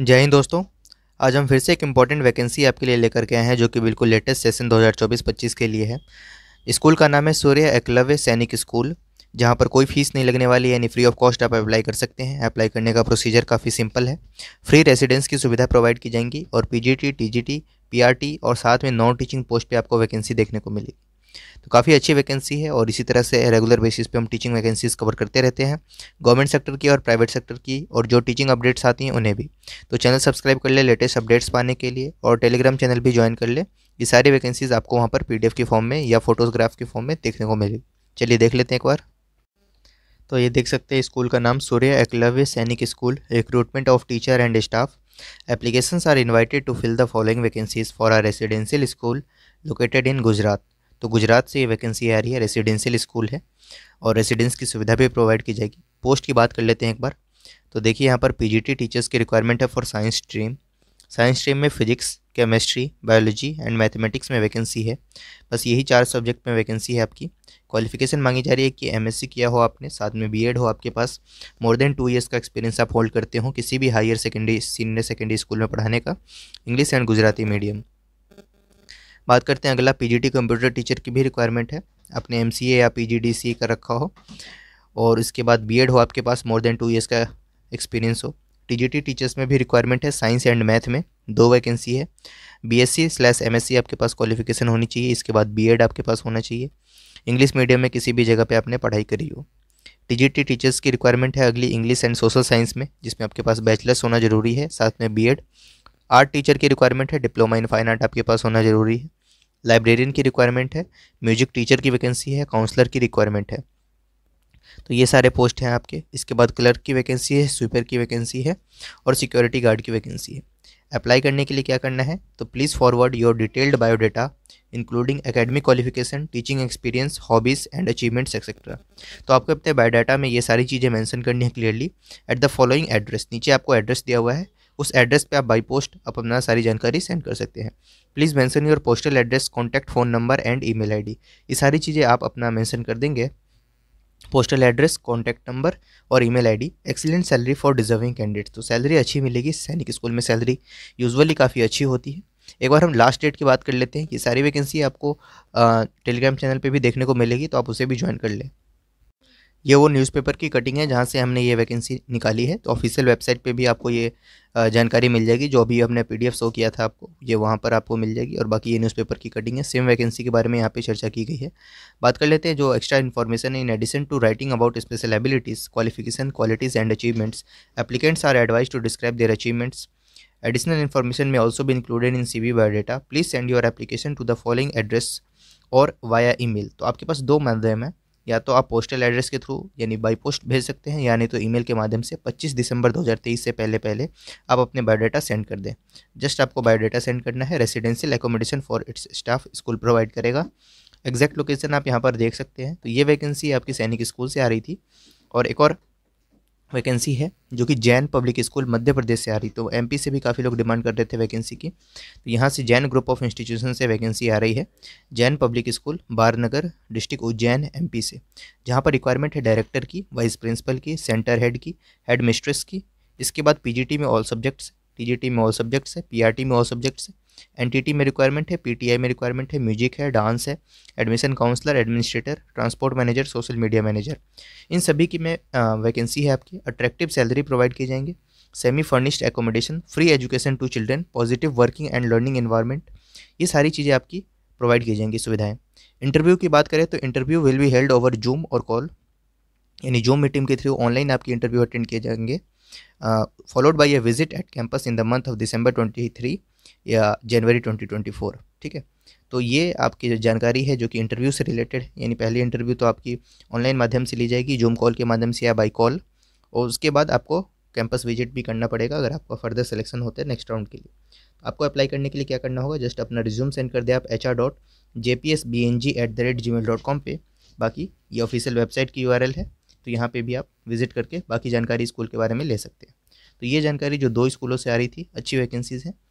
जय हिंद दोस्तों आज हम फिर से एक इम्पॉर्टेंट वैकेंसी आपके लिए लेकर के आए हैं जो कि बिल्कुल लेटेस्ट सेशन 2024-25 के लिए है स्कूल का नाम है सूर्य एकलव्य सैनिक स्कूल जहाँ पर कोई फीस नहीं लगने वाली यानी फ्री ऑफ कॉस्ट आप अप्लाई कर सकते हैं अप्लाई करने का प्रोसीजर काफ़ी सिंपल है फ्री रेसिडेंस की सुविधा प्रोवाइड की जाएंगी और P G T T G T P R T और साथ में नॉन टीचिंग पोस्ट पर आपको वैकेंसी देखने को मिलेगी तो काफ़ी अच्छी वैकेंसी है और इसी तरह से रेगुलर बेसिस पे हम टीचिंग वैकेंसीज़ कवर करते रहते हैं गवर्नमेंट सेक्टर की और प्राइवेट सेक्टर की और जो टीचिंग अपडेट्स आती हैं उन्हें भी तो चैनल सब्सक्राइब कर ले लेटेस्ट अपडेट्स पाने के लिए और टेलीग्राम चैनल भी ज्वाइन कर ले ये सारी वैकेंसीज़ आपको वहाँ पर पी की फॉर्म में या फोटोग्राफ की फॉर्म में देखने को मिलेगी चलिए देख लेते हैं एक बार तो ये देख सकते हैं स्कूल का नाम Surya Eklavya Sainik school recruitment of teacher and staff application are invited to fill the following vacancies for our residential school located in Gujarat तो गुजरात से ये वैकेंसी आ रही है रेसिडेंशियल स्कूल है और रेसिडेंस की सुविधा भी प्रोवाइड की जाएगी पोस्ट की बात कर लेते हैं एक बार तो देखिए यहाँ पर पी टीचर्स की रिक्वायरमेंट है for science stream science stream में physics chemistry biology and mathematics में वैकेंसी है बस यही चार सब्जेक्ट में वैकेंसी है आपकी क्वालिफिकेशन मांगी जा रही है कि एमएससी किया हो आपने साथ में बीएड हो आपके पास मोर देन टू इयर्स का एक्सपीरियंस आप होल्ड करते हो किसी भी higher secondary senior secondary school में पढ़ाने का इंग्लिश एंड गुजराती मीडियम बात करते हैं अगला पी कंप्यूटर टीचर की भी रिक्वायरमेंट है आपने एम या पीजीडीसीए का रखा हो और इसके बाद बी हो आपके पास मोर देन टू ईयर्स का एक्सपीरियंस हो टी टीचर्स में भी रिक्वायरमेंट है साइंस एंड मैथ में दो वैकेंसी है बीएससी स्लैश एमएससी आपके पास क्वालिफिकेशन होनी चाहिए इसके बाद बीएड आपके पास होना चाहिए इंग्लिश मीडियम में किसी भी जगह पे आपने पढ़ाई करी हो टी टीचर्स की रिक्वायरमेंट है अगली इंग्लिश एंड सोशल साइंस में जिसमें आपके पास बैचलर्स होना जरूरी है साथ में बीएड आर्ट टीचर की रिक्वायरमेंट है डिप्लोमा इन फाइन आर्ट आपके पास होना ज़रूरी है लाइब्रेरियन की रिक्वायरमेंट है म्यूजिक टीचर की वैकेंसी है काउंसलर की रिक्वायरमेंट है तो ये सारे पोस्ट हैं आपके इसके बाद क्लर्क की वैकेंसी है स्वीपर की वैकेंसी है और सिक्योरिटी गार्ड की वैकेंसी है अप्लाई करने के लिए क्या करना है तो please forward your detailed biodata including academic qualification teaching experience hobbies and achievements etcetera तो आपको अपने बायोडाटा में ये सारी चीज़ें मेंशन करनी है clearly at the following address नीचे आपको एड्रेस दिया हुआ है उस एड्रेस पे आप बाई पोस्ट आप अपना सारी जानकारी सेंड कर सकते हैं please mention your postal address contact phone number and email ID ये सारी चीज़ें आप अपना मेंशन कर देंगे पोस्टल एड्रेस कॉन्टैक्ट नंबर और email ID excellent salary for deserving candidate तो सैलरी अच्छी मिलेगी सैनिक स्कूल में सैलरी यूजअली काफ़ी अच्छी होती है एक बार हम लास्ट डेट की बात कर लेते हैं कि सारी वैकेंसी आपको टेलीग्राम चैनल पर भी देखने को मिलेगी तो आप उसे भी ज्वाइन कर लें ये वो न्यूज़पेपर की कटिंग है जहाँ से हमने ये वैकेंसी निकाली है तो ऑफिशियल वेबसाइट पे भी आपको ये जानकारी मिल जाएगी जो अभी हमने पी डी शो किया था आपको ये वहाँ पर आपको मिल जाएगी और बाकी ये न्यूज़पेपर की कटिंग है सेम वैकेंसी के बारे में यहाँ पे चर्चा की गई है बात कर लेते हैं जो extra information in addition to writing about special abilities qualification qualities and achievements applicants are advise to describe their achievements additional information में ऑल्सो भी be in C CV data please send your application to the following address और ई mail तो आपके पास दो माध्यम है या तो आप पोस्टल एड्रेस के थ्रू यानी बाई पोस्ट भेज सकते हैं यानी तो ईमेल के माध्यम से 25 दिसंबर 2023 से पहले पहले आप अपने बायोडाटा सेंड कर दें जस्ट आपको बायोडाटा सेंड करना है residential accommodation for its staff school provide करेगा एग्जैक्ट लोकेशन आप यहाँ पर देख सकते हैं तो ये वैकेंसी आपकी सैनिक स्कूल से आ रही थी और एक और वैकेंसी है जो कि जैन पब्लिक स्कूल मध्य प्रदेश से आ रही तो एमपी से भी काफ़ी लोग डिमांड कर रहे थे वैकेंसी की तो यहाँ से जैन ग्रुप ऑफ इंस्टीट्यूशन से वैकेंसी आ रही है Jain public school Barnagar district Ujjain MP से जहाँ पर रिक्वायरमेंट है डायरेक्टर की वाइस प्रिंसिपल की सेंटर हेड की हेड मिस्ट्रेस की इसके बाद पी में ऑल सब्जेक्ट्स टी में ऑल सब्जेक्ट्स है पी में ऑल सब्जेक्ट्स है एन में रिक्वायरमेंट है पी में रिक्वायरमेंट है म्यूजिक है डांस है admission counsellor administrator transport manager social media manager इन सभी की में वैकेंसी है आपकी अट्रैक्टिव सैलरी प्रोवाइड किए जाएंगे semi furnished accommodation free education to children positive working and learning environment ये सारी चीज़ें आपकी प्रोवाइड की जाएंगी सुविधाएं इंटरव्यू की बात करें तो interview will be held over zoom और कॉल यानी जूम मीटिंग के थ्रू ऑनलाइन आपकी इंटरव्यू अटेंड किए जाएंगे followed by a visit at campus in the month of December twenty three या जनवरी 2024 ठीक है तो ये आपकी जो जानकारी है जो कि इंटरव्यू से रिलेटेड यानी पहली इंटरव्यू तो आपकी ऑनलाइन माध्यम से ली जाएगी जूम कॉल के माध्यम से या बाई कॉल और उसके बाद आपको कैंपस विजिट भी करना पड़ेगा अगर आपका फर्दर सिलेक्शन होता है नेक्स्ट राउंड के लिए तो आपको अप्लाई करने के लिए क्या करना होगा जस्ट अपना रिज्यूम सेंड कर दें आप H R dot J P S B N G at the rate Gmail dot com पर बाकी ये ऑफिशियल वेबसाइट की यू आर एल है तो यहाँ पर भी आप विजिट करके बाकी जानकारी स्कूल के बारे में ले सकते हैं तो ये जानकारी जो दो स्कूलों से आ रही थी अच्छी वैकेंसीज़ हैं